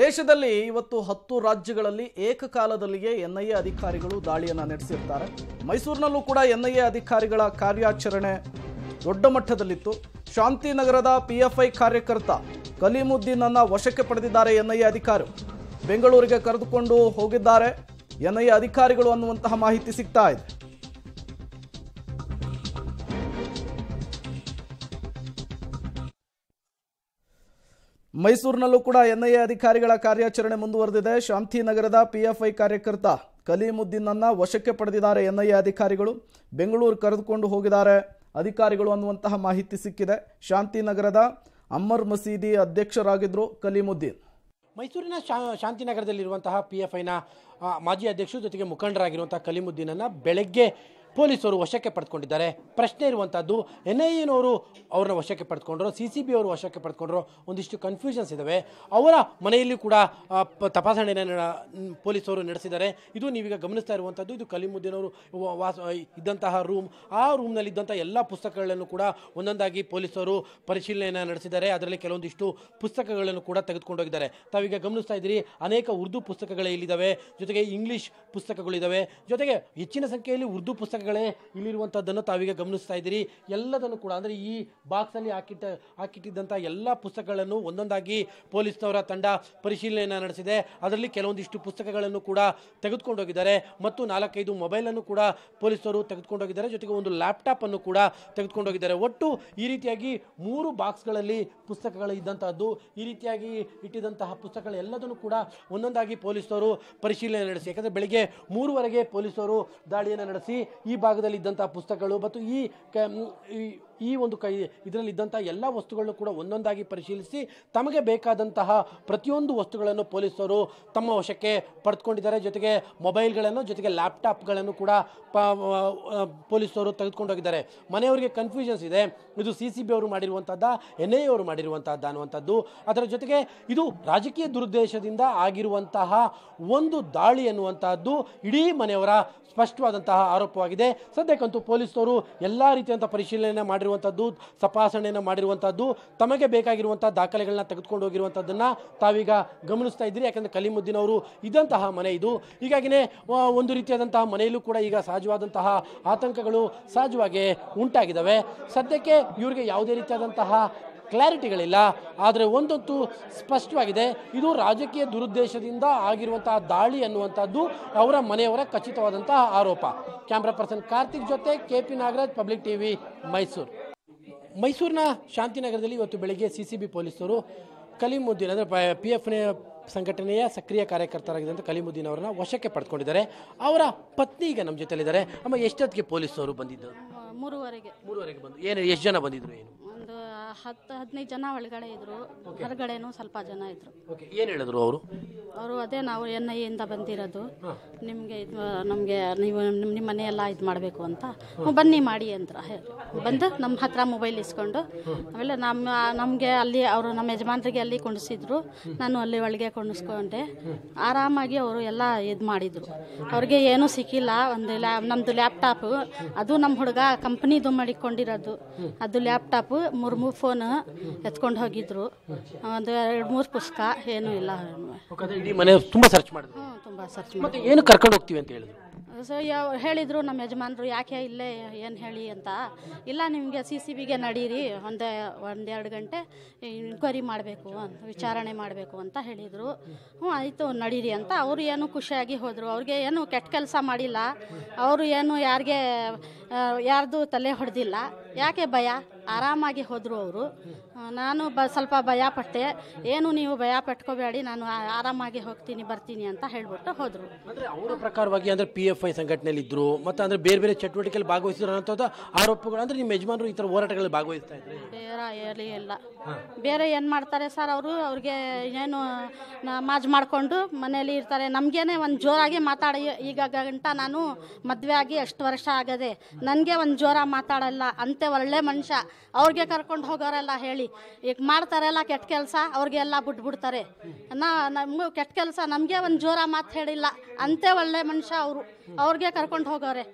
ದೇಶದಲ್ಲಿ ಇವತ್ತು ಹತ್ತು ರಾಜ್ಯಗಳಲ್ಲಿ ಏಕಕಾಲದಲ್ಲಿಯೇ ಎನ್ಐಎ ಅಧಿಕಾರಿಗಳು ದಾಳಿಯನ್ನು ನಡೆಸಿರ್ತಾರೆ ಮೈಸೂರಿನಲ್ಲೂ ಕೂಡ ಎನ್ಐಎ ಅಧಿಕಾರಿಗಳ ಕಾರ್ಯಾಚರಣೆ ದೊಡ್ಡ ಮಟ್ಟದಲ್ಲಿತ್ತು ಶಾಂತಿನಗರದ ಪಿಎಫ್ಐ ಕಾರ್ಯಕರ್ತ ಅನ್ನ ವಶಕ್ಕೆ ಪಡೆದಿದ್ದಾರೆ ಎನ್ಐಎ ಅಧಿಕಾರಿ ಬೆಂಗಳೂರಿಗೆ ಕರೆದುಕೊಂಡು ಹೋಗಿದ್ದಾರೆ ಎನ್ಐಎ ಅಧಿಕಾರಿಗಳು ಅನ್ನುವಂತಹ ಮಾಹಿತಿ ಸಿಗ್ತಾ ಇದೆ ಮೈಸೂರಿನಲ್ಲೂ ಕೂಡ ಎನ್ಐಎ ಅಧಿಕಾರಿಗಳ ಕಾರ್ಯಾಚರಣೆ ಮುಂದುವರೆದಿದೆ ಶಾಂತಿನಗರದ ಪಿಎಫ್ಐ ಕಾರ್ಯಕರ್ತ ಅನ್ನ ವಶಕ್ಕೆ ಪಡೆದಿದ್ದಾರೆ ಎನ್ಐಎ ಅಧಿಕಾರಿಗಳು ಬೆಂಗಳೂರು ಕರೆದುಕೊಂಡು ಹೋಗಿದ್ದಾರೆ ಅಧಿಕಾರಿಗಳು ಅನ್ನುವಂತಹ ಮಾಹಿತಿ ಸಿಕ್ಕಿದೆ ಶಾಂತಿನಗರದ ಅಮರ್ ಮಸೀದಿ ಅಧ್ಯಕ್ಷರಾಗಿದ್ದರು ಕಲೀಮುದ್ದೀನ್ ಮೈಸೂರಿನ ಶಾ ಶಾಂತಿನಗರದಲ್ಲಿರುವಂತಹ ಪಿ ಎಫ್ ಐನ ಮಾಜಿ ಅಧ್ಯಕ್ಷರು ಜೊತೆಗೆ ಮುಖಂಡರಾಗಿರುವಂತಹ ಕಲಿಮುದ್ದೀನನ್ನು ಬೆಳಗ್ಗೆ ಪೊಲೀಸರು ವಶಕ್ಕೆ ಪಡೆದುಕೊಂಡಿದ್ದಾರೆ ಪ್ರಶ್ನೆ ಇರುವಂಥದ್ದು ಎನ್ ಐ ಎನವರು ಅವ್ರನ್ನ ವಶಕ್ಕೆ ಪಡೆದುಕೊಂಡ್ರು ಸಿ ಸಿ ಬಿ ಅವರು ವಶಕ್ಕೆ ಪಡೆದುಕೊಂಡ್ರು ಒಂದಿಷ್ಟು ಕನ್ಫ್ಯೂಷನ್ಸ್ ಇದ್ದಾವೆ ಅವರ ಮನೆಯಲ್ಲಿ ಕೂಡ ತಪಾಸಣೆಯನ್ನು ಪೊಲೀಸರು ನಡೆಸಿದ್ದಾರೆ ಇದು ನೀವೀಗ ಗಮನಿಸ್ತಾ ಇರುವಂಥದ್ದು ಇದು ಅವರು ವಾಸ ಇದ್ದಂತಹ ರೂಮ್ ಆ ರೂಮ್ನಲ್ಲಿದ್ದಂಥ ಎಲ್ಲ ಪುಸ್ತಕಗಳನ್ನು ಕೂಡ ಒಂದೊಂದಾಗಿ ಪೊಲೀಸರು ಪರಿಶೀಲನೆಯನ್ನು ನಡೆಸಿದ್ದಾರೆ ಅದರಲ್ಲಿ ಕೆಲವೊಂದಿಷ್ಟು ಪುಸ್ತಕಗಳನ್ನು ಕೂಡ ತೆಗೆದುಕೊಂಡೋಗಿದ್ದಾರೆ ತಾವೀಗ ಗಮನಿಸ್ತಾ ಇದ್ದೀರಿ ಅನೇಕ ಉರ್ದು ಪುಸ್ತಕಗಳು ಇಲ್ಲಿದ್ದಾವೆ ಜೊತೆಗೆ ಇಂಗ್ಲೀಷ್ ಪುಸ್ತಕಗಳಿದ್ದಾವೆ ಜೊತೆಗೆ ಹೆಚ್ಚಿನ ಸಂಖ್ಯೆಯಲ್ಲಿ ಉರ್ದು ಪುಸ್ತಕ ವೀಕ್ಷಕಗಳೇ ಇಲ್ಲಿರುವಂಥದ್ದನ್ನು ತಾವೀಗ ಗಮನಿಸ್ತಾ ಇದ್ದೀರಿ ಎಲ್ಲದನ್ನು ಕೂಡ ಅಂದರೆ ಈ ಬಾಕ್ಸಲ್ಲಿ ಹಾಕಿಟ್ಟ ಹಾಕಿಟ್ಟಿದ್ದಂಥ ಎಲ್ಲ ಪುಸ್ತಕಗಳನ್ನು ಒಂದೊಂದಾಗಿ ಪೊಲೀಸ್ನವರ ತಂಡ ಪರಿಶೀಲನೆಯನ್ನು ನಡೆಸಿದೆ ಅದರಲ್ಲಿ ಕೆಲವೊಂದಿಷ್ಟು ಪುಸ್ತಕಗಳನ್ನು ಕೂಡ ತೆಗೆದುಕೊಂಡೋಗಿದ್ದಾರೆ ಮತ್ತು ನಾಲ್ಕೈದು ಮೊಬೈಲನ್ನು ಕೂಡ ಪೊಲೀಸರು ತೆಗೆದುಕೊಂಡೋಗಿದ್ದಾರೆ ಜೊತೆಗೆ ಒಂದು ಲ್ಯಾಪ್ಟಾಪ್ ಅನ್ನು ಕೂಡ ತೆಗೆದುಕೊಂಡೋಗಿದ್ದಾರೆ ಒಟ್ಟು ಈ ರೀತಿಯಾಗಿ ಮೂರು ಬಾಕ್ಸ್ಗಳಲ್ಲಿ ಪುಸ್ತಕಗಳು ಇದ್ದಂತಹದ್ದು ಈ ರೀತಿಯಾಗಿ ಇಟ್ಟಿದ್ದಂತಹ ಪುಸ್ತಕಗಳೆಲ್ಲದನ್ನು ಎಲ್ಲದನ್ನು ಕೂಡ ಒಂದೊಂದಾಗಿ ಪೊಲೀಸರು ಪರಿಶೀಲನೆ ನಡೆಸಿ ಯಾಕಂದರೆ ಬೆಳಗ್ಗೆ ಮೂರುವರೆಗೆ ಪೊಲೀಸರು ದಾಳಿಯನ್ನು ನಡೆಸಿ ಈ ಭಾಗದಲ್ಲಿ ಇದ್ದಂಥ ಪುಸ್ತಕಗಳು ಮತ್ತು ಈ ಈ ಒಂದು ಕೈ ಇದರಲ್ಲಿ ಇದ್ದಂಥ ಎಲ್ಲ ವಸ್ತುಗಳನ್ನು ಕೂಡ ಒಂದೊಂದಾಗಿ ಪರಿಶೀಲಿಸಿ ತಮಗೆ ಬೇಕಾದಂತಹ ಪ್ರತಿಯೊಂದು ವಸ್ತುಗಳನ್ನು ಪೊಲೀಸರು ತಮ್ಮ ವಶಕ್ಕೆ ಪಡೆದುಕೊಂಡಿದ್ದಾರೆ ಜೊತೆಗೆ ಮೊಬೈಲ್ಗಳನ್ನು ಜೊತೆಗೆ ಲ್ಯಾಪ್ಟಾಪ್ಗಳನ್ನು ಕೂಡ ಪೊಲೀಸರು ತೆಗೆದುಕೊಂಡು ಹೋಗಿದ್ದಾರೆ ಮನೆಯವರಿಗೆ ಕನ್ಫ್ಯೂಷನ್ಸ್ ಇದೆ ಇದು ಸಿ ಸಿ ಬಿ ಅವರು ಮಾಡಿರುವಂಥದ್ದ ಎನ್ ಐ ಅವರು ಮಾಡಿರುವಂಥದ್ದು ಅನ್ನುವಂಥದ್ದು ಅದರ ಜೊತೆಗೆ ಇದು ರಾಜಕೀಯ ದುರುದ್ದೇಶದಿಂದ ಆಗಿರುವಂತಹ ಒಂದು ದಾಳಿ ಅನ್ನುವಂತಹದ್ದು ಇಡೀ ಮನೆಯವರ ಸ್ಪಷ್ಟವಾದಂತಹ ಆರೋಪವಾಗಿದೆ ಆಗಿದೆ ಸದ್ಯಕ್ಕಂತೂ ಪೊಲೀಸರು ಎಲ್ಲ ರೀತಿಯಂಥ ಪರಿಶೀಲನೆ ಮಾಡಿರುವಂಥದ್ದು ತಪಾಸಣೆಯನ್ನು ಮಾಡಿರುವಂಥದ್ದು ತಮಗೆ ಬೇಕಾಗಿರುವಂಥ ದಾಖಲೆಗಳನ್ನ ತೆಗೆದುಕೊಂಡು ಹೋಗಿರುವಂಥದ್ದನ್ನು ತಾವೀಗ ಗಮನಿಸ್ತಾ ಇದ್ದೀರಿ ಯಾಕಂದರೆ ಕಲೀಮುದ್ದೀನ್ ಅವರು ಇದ್ದಂತಹ ಮನೆ ಇದು ಹೀಗಾಗಿನೇ ಒಂದು ರೀತಿಯಾದಂತಹ ಮನೆಯಲ್ಲೂ ಕೂಡ ಈಗ ಸಹಜವಾದಂತಹ ಆತಂಕಗಳು ಸಹಜವಾಗಿ ಉಂಟಾಗಿದ್ದಾವೆ ಸದ್ಯಕ್ಕೆ ಇವರಿಗೆ ಯಾವುದೇ ರೀತಿಯಾದಂತಹ ಕ್ಲಾರಿಟಿಗಳಿಲ್ಲ ಆದರೆ ಒಂದೊತ್ತು ಸ್ಪಷ್ಟವಾಗಿದೆ ಇದು ರಾಜಕೀಯ ದುರುದ್ದೇಶದಿಂದ ಆಗಿರುವಂತಹ ದಾಳಿ ಅನ್ನುವಂಥದ್ದು ಅವರ ಮನೆಯವರ ಖಚಿತವಾದಂತಹ ಆರೋಪ ಕ್ಯಾಮ್ರಾ ಪರ್ಸನ್ ಕಾರ್ತಿಕ್ ಜೊತೆ K P Nagaraj public TV Mysuru ಮೈಸೂರಿನ ಶಾಂತಿನಗರದಲ್ಲಿ ಇವತ್ತು ಬೆಳಗ್ಗೆ ಸಿ ಸಿ ಬಿ ಪೊಲೀಸರು ಕಲಿಮುದ್ದೀನ್ ಅಂದರೆ ಪಿ ಎಫ್ನ ಸಂಘಟನೆಯ ಸಕ್ರಿಯ ಕಾರ್ಯಕರ್ತರಾಗಿದ್ದಂಥ ಕಲಿಮುದ್ದೀನ್ ಅವರನ್ನ ವಶಕ್ಕೆ ಪಡ್ಕೊಂಡಿದ್ದಾರೆ ಅವರ ಪತ್ನಿ ಈಗ ನಮ್ಮ ಜೊತೆಲಿದ್ದಾರೆ ಅಮ್ಮ ಎಷ್ಟೊತ್ತಿಗೆ ಪೊಲೀಸರು ಬಂದಿದ್ದರು ಮೂರುವರೆಗೆ ಮೂರುವರೆಗೆ ಬಂದು ಏನು ಎಷ್ಟು ಜನ ಬಂದಿದ್ರು ಏನು ಹತ್ತು ಹದಿನೈದು ಜನ ಒಳಗಡೆ ಇದ್ರು ಹೊರಗಡೆನೂ ಸ್ವಲ್ಪ ಜನ ಇದ್ರು ಏನು ಹೇಳಿದ್ರು ಅವರು ಅವರು ಅದೇ ನಾವು ಎನ್ ಐ ಇಂದ ಬಂದಿರೋದು ನಿಮಗೆ ಇದು ನಮಗೆ ನೀವು ನಿಮ್ಮ ಮನೆಯೆಲ್ಲ ಇದು ಮಾಡಬೇಕು ಅಂತ ಬನ್ನಿ ಮಾಡಿ ಅಂತ ಬಂದು ನಮ್ಮ ಹತ್ರ ಮೊಬೈಲ್ ಇಸ್ಕೊಂಡು ಆಮೇಲೆ ನಮ್ಮ ನಮಗೆ ಅಲ್ಲಿ ಅವರು ನಮ್ಮ ಯಜಮಾನರಿಗೆ ಅಲ್ಲಿ ಕುಣಿಸಿದ್ರು ನಾನು ಅಲ್ಲಿ ಒಳಗೆ ಕುಣಿಸ್ಕೊಂಡೆ ಆರಾಮಾಗಿ ಅವರು ಎಲ್ಲ ಇದು ಮಾಡಿದರು ಅವ್ರಿಗೆ ಏನೂ ಸಿಕ್ಕಿಲ್ಲ ಒಂದು ಲ್ಯಾ ನಮ್ಮದು ಲ್ಯಾಪ್ಟಾಪು ಅದು ನಮ್ಮ ಹುಡುಗ ಕಂಪ್ನಿದು ಮಾಡಿಕೊಂಡಿರೋದು ಅದು ಲ್ಯಾಪ್ಟಾಪು ಮೂರು ಮೂರು ಫೋನ್ ಎತ್ಕೊಂಡು ಹೋಗಿದ್ರು ಒಂದು ಎರಡು ಮೂರು ಪುಸ್ತಕ ಏನೂ ಇಲ್ಲ ತುಂಬ ಸರ್ಚ್ ಮಾಡಿದ್ರು ಹ್ಞೂ ತುಂಬ ಸರ್ಚ್ ಮತ್ತೆ ಏನು ಕರ್ಕೊಂಡು ಹೋಗ್ತೀವಿ ಅಂತ ಹೇಳಿದ್ರು ಸೊ ಯಾವ ಹೇಳಿದರು ನಮ್ಮ ಯಜಮಾನರು ಯಾಕೆ ಇಲ್ಲೇ ಏನು ಹೇಳಿ ಅಂತ ಇಲ್ಲ ನಿಮಗೆ ಸಿ ಸಿ ಬಿಗೆ ನಡೀರಿ ಒಂದೇ ಒಂದೆರಡು ಗಂಟೆ ಇನ್ಕ್ವೈರಿ ಮಾಡಬೇಕು ಅಂತ ವಿಚಾರಣೆ ಮಾಡಬೇಕು ಅಂತ ಹೇಳಿದರು ಹ್ಞೂ ಆಯಿತು ನಡೀರಿ ಅಂತ ಅವರು ಏನು ಖುಷಿಯಾಗಿ ಹೋದರು ಅವ್ರಿಗೆ ಏನು ಕೆಟ್ಟ ಕೆಲಸ ಮಾಡಿಲ್ಲ ಅವರು ಏನು ಯಾರಿಗೆ ಯಾರ್ದು ತಲೆ ಹೊಡೆದಿಲ್ಲ ಯಾಕೆ ಭಯ ಆರಾಮಾಗಿ ಹೋದರು ಅವರು ನಾನು ಬ ಸ್ವಲ್ಪ ಪಟ್ಟೆ ಏನು ನೀವು ಭಯ ಪಟ್ಕೋಬೇಡಿ ನಾನು ಆರಾಮಾಗಿ ಹೋಗ್ತೀನಿ ಬರ್ತೀನಿ ಅಂತ ಹೇಳ್ಬಿಟ್ಟು ಹೋದರು ಅವರ ಪ್ರಕಾರವಾಗಿ ಅಂದರೆ ಪಿ ಎಫ್ ಐ ಸಂಘಟನೆಯಲ್ಲಿ ಇದ್ದರು ಮತ್ತು ಅಂದರೆ ಬೇರೆ ಬೇರೆ ಚಟುವಟಿಕೆಯಲ್ಲಿ ಭಾಗವಹಿಸಿದ್ರು ಅನ್ನೋಂಥದ್ದು ಆರೋಪಗಳು ಅಂದರೆ ನಿಮ್ಮ ಯಜಮಾನರು ಈ ಥರ ಹೋರಾಟಗಳಲ್ಲಿ ಭಾಗವಹಿಸ್ತಾ ಇದ್ದಾರೆ ಬೇರೆ ಹೇಳಿ ಇಲ್ಲ ಬೇರೆ ಏನು ಮಾಡ್ತಾರೆ ಸರ್ ಅವರು ಅವ್ರಿಗೆ ಏನು ಮಾಜ್ ಮಾಡಿಕೊಂಡು ಮನೆಯಲ್ಲಿ ಇರ್ತಾರೆ ನಮಗೇನೆ ಒಂದು ಜೋರಾಗಿ ಮಾತಾಡಿ ಈಗ ಗಂಟ ನಾನು ಮದುವೆ ಆಗಿ ಎಷ್ಟು ವರ್ಷ ಆಗದೆ ನನಗೆ ಒಂದು ಜೋರಾಗಿ ಮಾತಾಡಲ್ಲ ಅಂತೆ ಒಳ್ಳೆ ಮನುಷ್ಯ ಅವ್ರಿಗೆ ಕರ್ಕೊಂಡು ಹೋಗೋರೆಲ್ಲ ಹೇಳಿ ಈಗ ಮಾಡ್ತಾರೆಲ್ಲ ಕೆಟ್ಟ ಕೆಲಸ ಅವ್ರಿಗೆಲ್ಲ ಬಿಟ್ಬಿಡ್ತಾರೆ ನಾ ನಮಗೂ ಕೆಟ್ಟ ಕೆಲಸ ನಮಗೆ ಒಂದು ಜೋರ ಮಾತು ಹೇಳಿಲ್ಲ ಅಂತೆ ಒಳ್ಳೆ ಮನುಷ್ಯ ಅವರು ಅವ್ರಿಗೆ ಕರ್ಕೊಂಡು ಹೋಗೋರೆ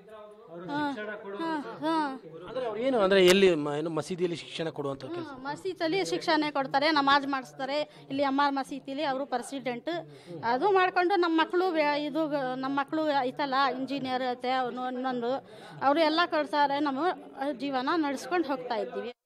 ಏನು ಅಂದ್ರೆ ಎಲ್ಲಿ ಏನು ಮಸೀದಿಯಲ್ಲಿ ಶಿಕ್ಷಣ ಕೊಡುವಂತ ಕೆಲಸ ಶಿಕ್ಷಣ ಕೊಡ್ತಾರೆ ನಮಾಜ್ ಮಾಡಿಸ್ತಾರೆ ಇಲ್ಲಿ ಆರ್ ಮಸೀದಿಲಿ ಅವರು ಪ್ರೆಸಿಡೆಂಟ್ ಅದು ಮಾಡ್ಕೊಂಡು ನಮ್ಮ ಮಕ್ಕಳು ಇದು ನಮ್ಮ ಮಕ್ಕಳು ಐತಲ್ಲ ಇಂಜಿನಿಯರ್ ಐತೆ ಇನ್ನೊಂದು ಅವರು ಎಲ್ಲ ಕಳ್ಸಾರೆ ನಮ್ಮ ಜೀವನ ನಡೆಸ್ಕೊಂಡು ಹೋಗ್ತಾ ಇದ್ದೀವಿ